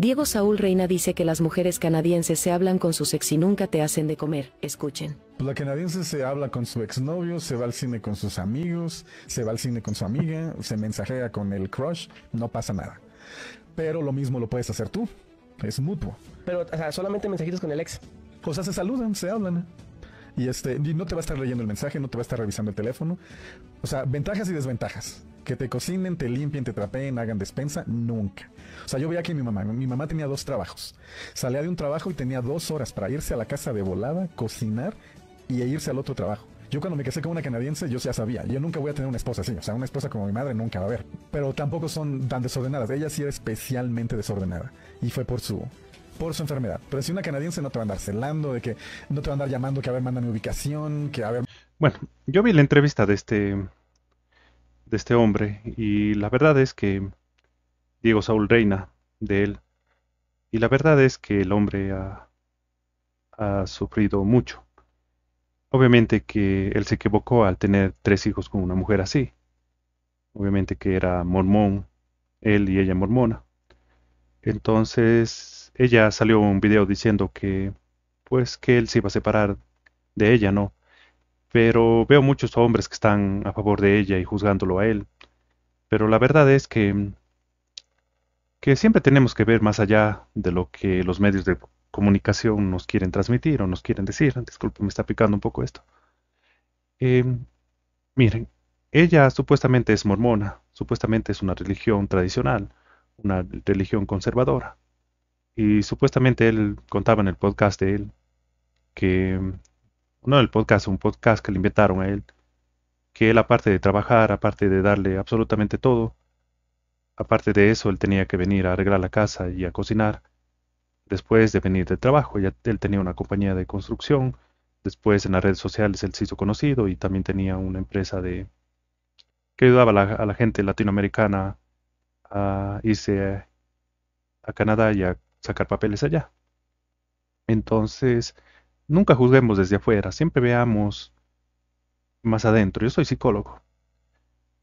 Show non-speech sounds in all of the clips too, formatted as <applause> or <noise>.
Diego Saúl Reina dice que las mujeres canadienses se hablan con sus ex y nunca te hacen de comer. Escuchen. Pues la canadiense se habla con su exnovio, se va al cine con sus amigos, se va al cine con su amiga, se mensajea con el crush, no pasa nada. Pero lo mismo lo puedes hacer tú. Es mutuo. Pero, o sea, solamente mensajitos con el ex. O sea, se saludan, se hablan. Y, este, no te va a estar leyendo el mensaje, no te va a estar revisando el teléfono. O sea, ventajas y desventajas. Que te cocinen, te limpien, te trapeen, hagan despensa, nunca. O sea, yo veía que mi mamá, mi mamá tenía dos trabajos. Salía de un trabajo y tenía dos horas para irse a la casa de volada, cocinar y e irse al otro trabajo. Yo cuando me casé con una canadiense, yo ya sabía, yo nunca voy a tener una esposa así, o sea, una esposa como mi madre nunca va a haber. Pero tampoco son tan desordenadas, ella sí era especialmente desordenada. Y fue por su, por su enfermedad. Pero si una canadiense no te va a andar celando, de que no te va a andar llamando, que a ver, manda mi ubicación, que a ver. Bueno, yo vi la entrevista de este, de este hombre y la verdad es que Diego Saúl Reina, de él, y la verdad es que el hombre ha, ha sufrido mucho. Obviamente que él se equivocó al tener tres hijos con una mujer así. Obviamente que era mormón, él y ella mormona. Entonces ella salió un video diciendo que, pues, que él se iba a separar de ella, ¿no? Pero veo muchos hombres que están a favor de ella y juzgándolo a él. Pero la verdad es que, que siempre tenemos que ver más allá de lo que los medios de comunicación nos quieren transmitir o nos quieren decir. Disculpe, me está picando un poco esto. Eh, miren, ella supuestamente es mormona, supuestamente es una religión tradicional, una religión conservadora. Y supuestamente él contaba en el podcast de él que, mm, no el podcast, un podcast que le invitaron a él, que él aparte de trabajar, aparte de darle absolutamente todo, aparte de eso él tenía que venir a arreglar la casa y a cocinar, después de venir de trabajo, ya él tenía una compañía de construcción, después en las redes sociales él se hizo conocido y también tenía una empresa de que ayudaba a la, gente latinoamericana a irse a, a Canadá y a sacar papeles allá. Entonces, nunca juzguemos desde afuera, siempre veamos más adentro. Yo soy psicólogo.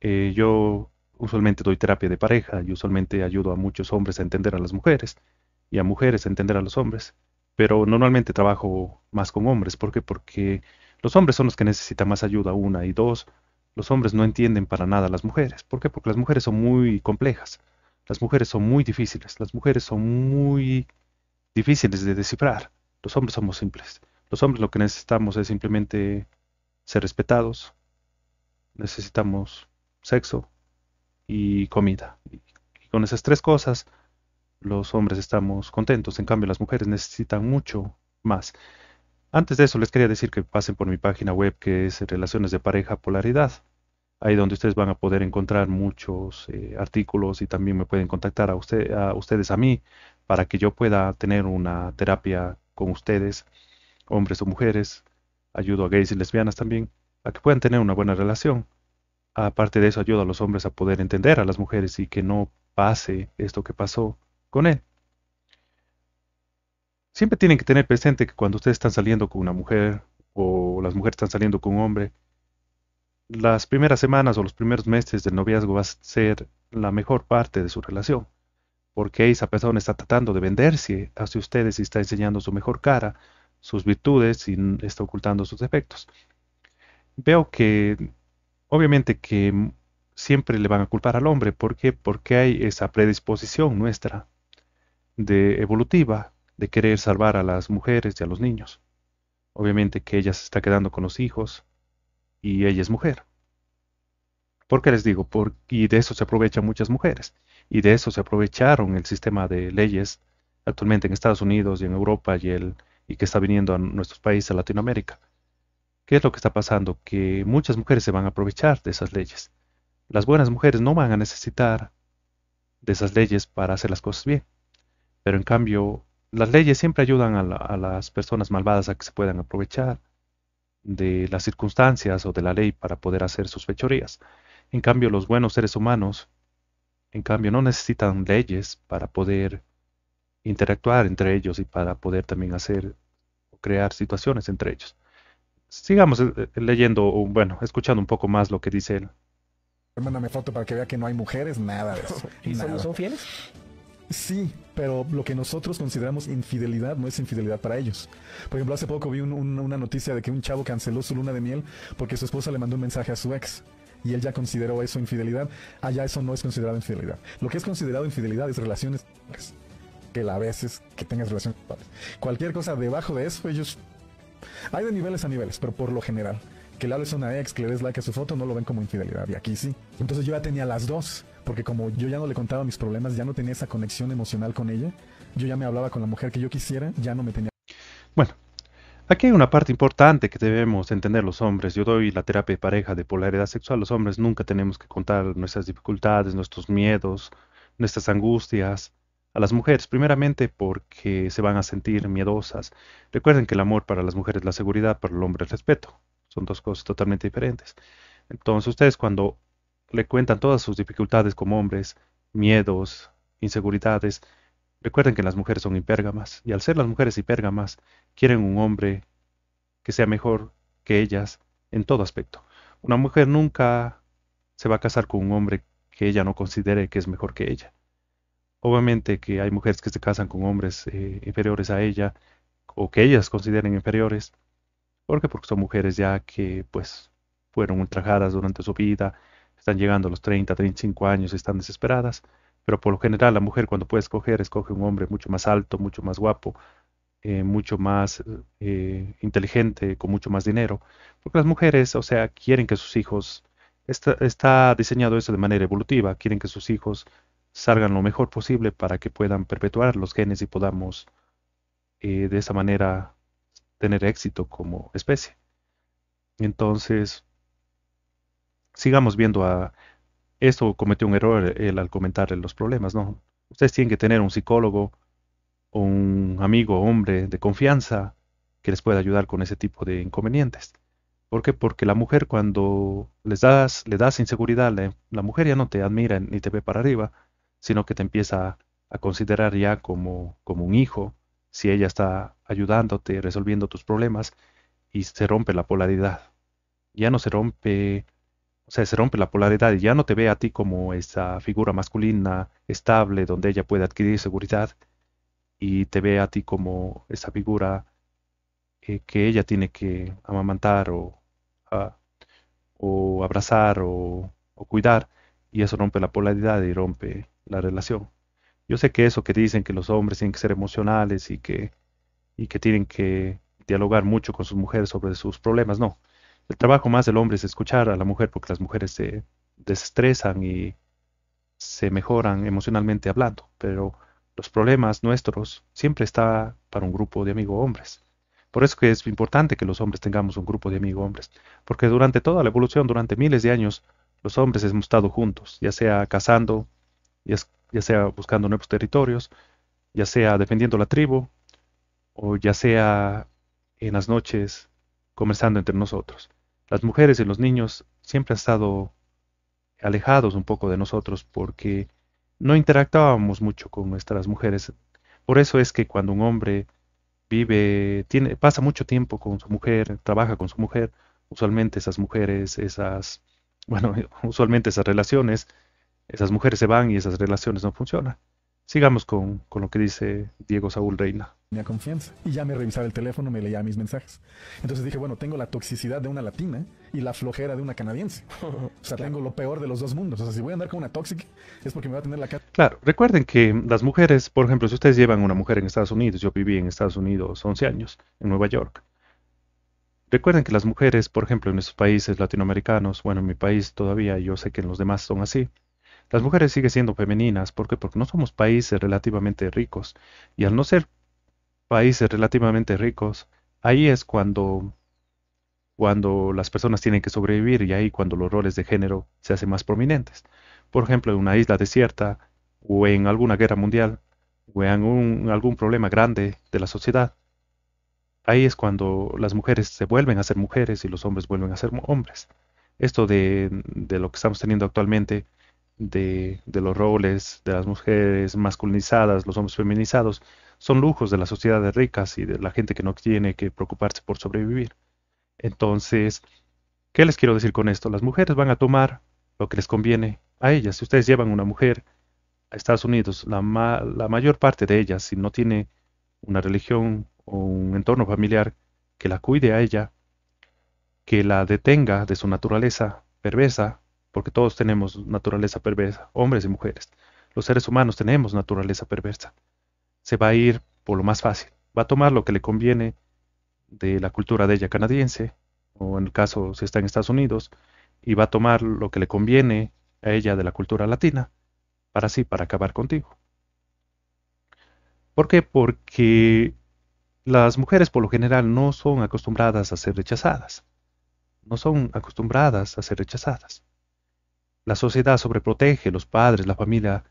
Eh, yo usualmente doy terapia de pareja y usualmente ayudo a muchos hombres a entender a las mujeres y a mujeres a entender a los hombres. Pero normalmente trabajo más con hombres. ¿Por qué? Porque los hombres son los que necesitan más ayuda, una y dos. Los hombres no entienden para nada a las mujeres. ¿Por qué? Porque las mujeres son muy complejas. Las mujeres son muy difíciles, las mujeres son muy difíciles de descifrar. Los hombres somos simples. Los hombres lo que necesitamos es simplemente ser respetados, necesitamos sexo y comida. Y con esas tres cosas los hombres estamos contentos, en cambio las mujeres necesitan mucho más. Antes de eso les quería decir que pasen por mi página web que es Relaciones de Pareja Polaridad ahí donde ustedes van a poder encontrar muchos eh, artículos y también me pueden contactar a, a ustedes, a mí, para que yo pueda tener una terapia con ustedes, hombres o mujeres, ayudo a gays y lesbianas también, a que puedan tener una buena relación. Aparte de eso, ayudo a los hombres a poder entender a las mujeres y que no pase esto que pasó con él. Siempre tienen que tener presente que cuando ustedes están saliendo con una mujer o las mujeres están saliendo con un hombre, las primeras semanas o los primeros meses del noviazgo va a ser la mejor parte de su relación, porque esa persona está tratando de venderse hacia ustedes y está enseñando su mejor cara, sus virtudes y está ocultando sus defectos. Veo que, obviamente que siempre le van a culpar al hombre, ¿por qué? Porque hay esa predisposición nuestra de evolutiva de querer salvar a las mujeres y a los niños. Obviamente que ella se está quedando con los hijos, y ella es mujer. ¿Por qué les digo? porque y de eso se aprovechan muchas mujeres. Y de eso se aprovecharon el sistema de leyes actualmente en Estados Unidos y en Europa y, el, y que está viniendo a nuestros países, a Latinoamérica. ¿Qué es lo que está pasando? Que muchas mujeres se van a aprovechar de esas leyes. Las buenas mujeres no van a necesitar de esas leyes para hacer las cosas bien. Pero en cambio, las leyes siempre ayudan a las personas malvadas a que se puedan aprovechar de las circunstancias o de la ley para poder hacer sus fechorías. En cambio, los buenos seres humanos, en cambio, no necesitan leyes para poder interactuar entre ellos y para poder también hacer o crear situaciones entre ellos. Sigamos eh, eh, leyendo, o bueno, escuchando un poco más lo que dice él. Mándame foto para que vea que no hay mujeres, nada <laughs> ¿Y son fieles? Sí, pero lo que nosotros consideramos infidelidad no es infidelidad para ellos. Por ejemplo, hace poco vi una noticia de que un chavo canceló su luna de miel porque su esposa le mandó un mensaje a su ex. Y él ya consideró eso infidelidad. Allá ah, eso no es considerado infidelidad. Lo que es considerado infidelidad es relaciones que la veces que tengas relaciones Cualquier cosa debajo de eso, ellos... Hay de niveles a niveles, pero por lo general. Que le hables a una ex, que le des like a su foto, no lo ven como infidelidad. Y aquí sí. Entonces yo ya tenía las dos porque como yo ya no le contaba mis problemas, ya no tenía esa conexión emocional con ella, yo ya me hablaba con la mujer que yo quisiera, ya no me tenía. Bueno, Aquí hay una parte importante que debemos entender los hombres. Yo doy la terapia de pareja de polaridad sexual. Los hombres nunca tenemos que contar nuestras dificultades, nuestros miedos, nuestras angustias a las mujeres, primeramente porque se van a sentir miedosas. Recuerden que el amor para las mujeres es la seguridad, para el hombre el respeto. Son dos cosas totalmente diferentes. Entonces ustedes cuando le cuentan todas sus dificultades como hombres, miedos, inseguridades. Recuerden que las mujeres son hipérgamas, y al ser las mujeres hipérgamas, quieren un hombre que sea mejor que ellas en todo aspecto. Una mujer nunca se va a casar con un hombre que ella no considere que es mejor que ella. Obviamente que hay mujeres que se casan con hombres eh, inferiores a ella o que ellas consideren inferiores, porque porque son mujeres ya que pues fueron ultrajadas durante su vida, están llegando a los 30, 35 años, están desesperadas, pero por lo general la mujer cuando puede escoger, escoge un hombre mucho más alto, mucho más guapo, eh, mucho más eh, inteligente, con mucho más dinero, porque las mujeres, o sea, quieren que sus hijos, está, diseñado eso de manera evolutiva, quieren que sus hijos salgan lo mejor posible para que puedan perpetuar los genes y podamos eh, de esa manera tener éxito como especie. Entonces, sigamos viendo a esto cometió un error eh, él al comentarle los problemas, ¿no? Ustedes tienen que tener un psicólogo o un amigo, hombre de confianza que les pueda ayudar con ese tipo de inconvenientes. ¿Por qué? Porque la mujer cuando les das, le das inseguridad, la, mujer ya no te admira ni te ve para arriba, sino que te empieza a, a considerar ya como, como un hijo, si ella está ayudándote, resolviendo tus problemas, y se rompe la polaridad. Ya no se rompe o sea, se rompe la polaridad y ya no te ve a ti como esa figura masculina estable donde ella puede adquirir seguridad y te ve a ti como esa figura eh, que ella tiene que amamantar o, ah, o abrazar o, o, cuidar y eso rompe la polaridad y rompe la relación. Yo sé que eso que dicen que los hombres tienen que ser emocionales y que, y que tienen que dialogar mucho con sus mujeres sobre sus problemas, no el trabajo más del hombre es escuchar a la mujer porque las mujeres se desestresan y se mejoran emocionalmente hablando, pero los problemas nuestros siempre están para un grupo de amigos hombres. Por eso que es importante que los hombres tengamos un grupo de amigos hombres, porque durante toda la evolución, durante miles de años, los hombres hemos estado juntos, ya sea cazando, ya sea buscando nuevos territorios, ya sea defendiendo la tribu, o ya sea en las noches conversando entre nosotros las mujeres y los niños siempre han estado alejados un poco de nosotros porque no interactuábamos mucho con nuestras mujeres. Por eso es que cuando un hombre vive, tiene, pasa mucho tiempo con su mujer, trabaja con su mujer, usualmente esas mujeres, esas, <laughs> bueno, usualmente esas relaciones, esas mujeres se van y esas relaciones no funcionan sigamos con, lo que dice Diego Saúl Reina. Tenía confianza y ya me revisaba el teléfono, me leía mis mensajes. Entonces dije, bueno, tengo la toxicidad de una latina y la flojera de una canadiense. <laughs> O sea, tengo lo peor de los dos mundos. O sea, si voy a andar con una tóxica es porque me va a tener la cara. Claro, recuerden que las mujeres, por ejemplo, si ustedes llevan una mujer en Estados Unidos, yo viví en Estados Unidos 11 años, en Nueva York. Recuerden que las mujeres, por ejemplo, en nuestros países latinoamericanos, bueno, en mi país todavía, yo sé que en los demás son así, las mujeres siguen siendo femeninas, porque Porque no somos países relativamente ricos. Y al no ser países relativamente ricos, ahí es cuando, cuando las personas tienen que sobrevivir y ahí cuando los roles de género se hacen más prominentes. Por ejemplo, en una isla desierta o en alguna guerra mundial o en algún problema grande de la sociedad, ahí es cuando las mujeres se vuelven a ser mujeres y los hombres vuelven a ser hombres. Esto de, de lo que estamos teniendo actualmente de, los roles de las mujeres masculinizadas, los hombres feminizados, son lujos de las sociedades ricas y de la gente que no tiene que preocuparse por sobrevivir. Entonces, ¿qué les quiero decir con esto? Las mujeres van a tomar lo que les conviene a ellas. Si ustedes llevan una mujer a Estados Unidos, la, la mayor parte de ellas, si no tiene una religión o un entorno familiar que la cuide a ella, que la detenga de su naturaleza perversa, porque todos tenemos naturaleza perversa, hombres y mujeres. Los seres humanos tenemos naturaleza perversa. Se va a ir por lo más fácil, va a tomar lo que le conviene de la cultura de ella canadiense, o en el caso si está en Estados Unidos, y va a tomar lo que le conviene a ella de la cultura latina, para así, para acabar contigo. ¿Por qué? Porque las mujeres por lo general no son acostumbradas a ser rechazadas. No son acostumbradas a ser rechazadas. La sociedad sobreprotege, los padres, la familia,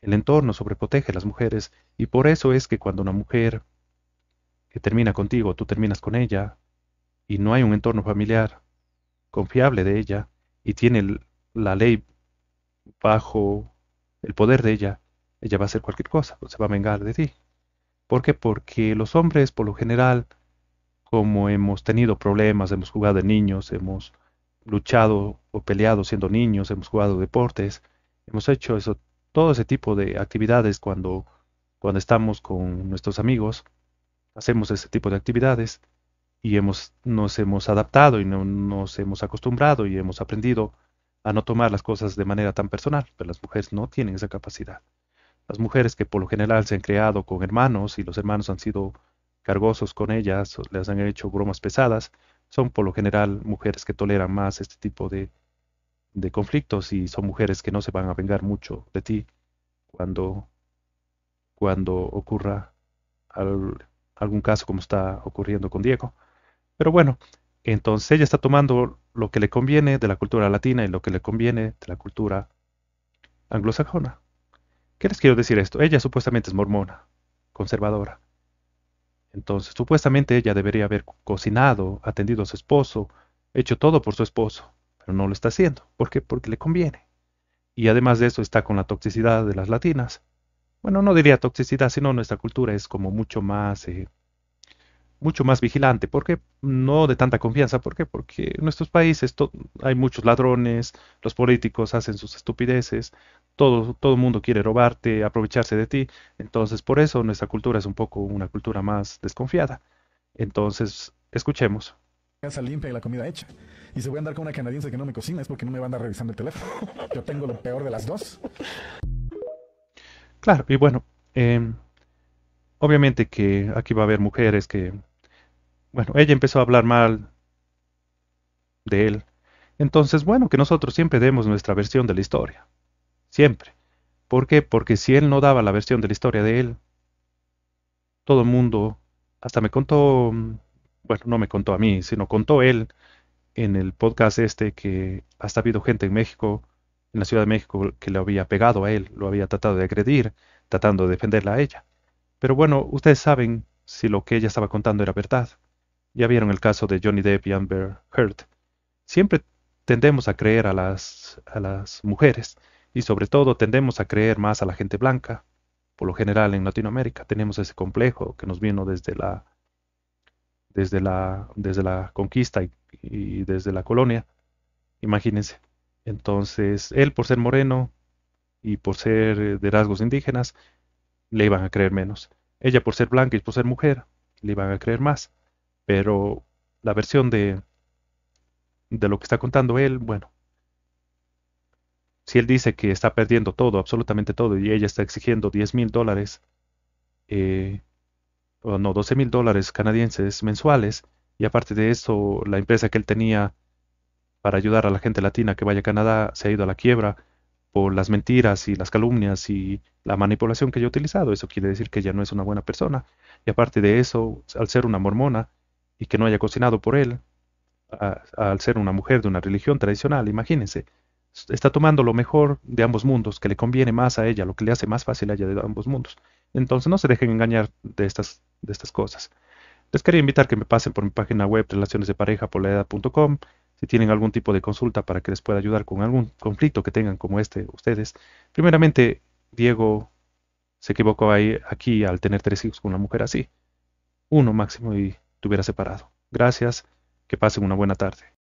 el entorno sobreprotege a las mujeres y por eso es que cuando una mujer que termina contigo, tú terminas con ella y no hay un entorno familiar confiable de ella y tiene la ley bajo el poder de ella, ella va a hacer cualquier cosa, se va a vengar de ti. ¿Por qué? Porque los hombres, por lo general, como hemos tenido problemas, hemos jugado de niños, hemos luchado o peleado siendo niños, hemos jugado deportes, hemos hecho eso, todo ese tipo de actividades cuando, cuando estamos con nuestros amigos, hacemos ese tipo de actividades y hemos, nos hemos adaptado y no, nos hemos acostumbrado y hemos aprendido a no tomar las cosas de manera tan personal, pero las mujeres no tienen esa capacidad. Las mujeres que por lo general se han creado con hermanos y los hermanos han sido cargosos con ellas, les han hecho bromas pesadas, son por lo general mujeres que toleran más este tipo de, de conflictos y son mujeres que no se van a vengar mucho de ti cuando, cuando ocurra algún caso como está ocurriendo con Diego. Pero bueno, entonces ella está tomando lo que le conviene de la cultura latina y lo que le conviene de la cultura anglosajona. ¿Qué les quiero decir esto? Ella supuestamente es mormona, conservadora. Entonces, supuestamente ella debería haber cocinado, atendido a su esposo, hecho todo por su esposo, pero no lo está haciendo. ¿Por qué? Porque le conviene. Y además de eso está con la toxicidad de las latinas. Bueno, no diría toxicidad, sino nuestra cultura es como mucho más eh, mucho más vigilante. ¿Por qué? No de tanta confianza. ¿Por qué? Porque en nuestros países hay muchos ladrones, los políticos hacen sus estupideces, todo, todo el mundo quiere robarte, aprovecharse de ti. Entonces, por eso nuestra cultura es un poco una cultura más desconfiada. Entonces, escuchemos. Casa limpia y la comida hecha. Y se voy a andar con una canadiense que no me cocina es porque no me van a el teléfono. <laughs> Yo tengo lo peor de las dos. Claro, y bueno, em, obviamente que aquí va a haber mujeres que bueno, ella empezó a hablar mal de él. Entonces, bueno, que nosotros siempre demos nuestra versión de la historia. Siempre. ¿Por qué? Porque si él no daba la versión de la historia de él, todo el mundo, hasta me contó, bueno, no me contó a mí, sino contó él en el podcast este que hasta ha habido gente en México, en la Ciudad de México, que le había pegado a él, lo había tratado de agredir, tratando de defenderla a ella. Pero bueno, ustedes saben si lo que ella estaba contando era verdad. Ya vieron el caso de Johnny Depp y Amber Heard. Siempre tendemos a creer a las, a las mujeres y sobre todo tendemos a creer más a la gente blanca. Por lo general en Latinoamérica tenemos ese complejo que nos vino desde la, desde la, desde la conquista y, y desde la colonia. Imagínense. Entonces, él por ser moreno y por ser de rasgos indígenas, le iban a creer menos. Ella por ser blanca y por ser mujer, le iban a creer más. Pero la versión de, de lo que está contando él, bueno, si él dice que está perdiendo todo, absolutamente todo, y ella está exigiendo 10 mil dólares, eh, o no, 12 mil dólares canadienses mensuales, y aparte de eso, la empresa que él tenía para ayudar a la gente latina que vaya a Canadá se ha ido a la quiebra por las mentiras y las calumnias y la manipulación que yo he utilizado. Eso quiere decir que ella no es una buena persona. Y aparte de eso, al ser una mormona, y que no haya cocinado por él, al ser una mujer de una religión tradicional, imagínense, está tomando lo mejor de ambos mundos, que le conviene más a ella, lo que le hace más fácil a ella de ambos mundos. Entonces no se dejen engañar de estas, de estas cosas. Les quería invitar que me pasen por mi página web relacionesdeparejapoleada.com si tienen algún tipo de consulta para que les pueda ayudar con algún conflicto que tengan como este ustedes. Primeramente, Diego se equivocó ahí, aquí al tener tres hijos con una mujer así. Uno máximo y te hubiera separado. Gracias, que pasen una buena tarde.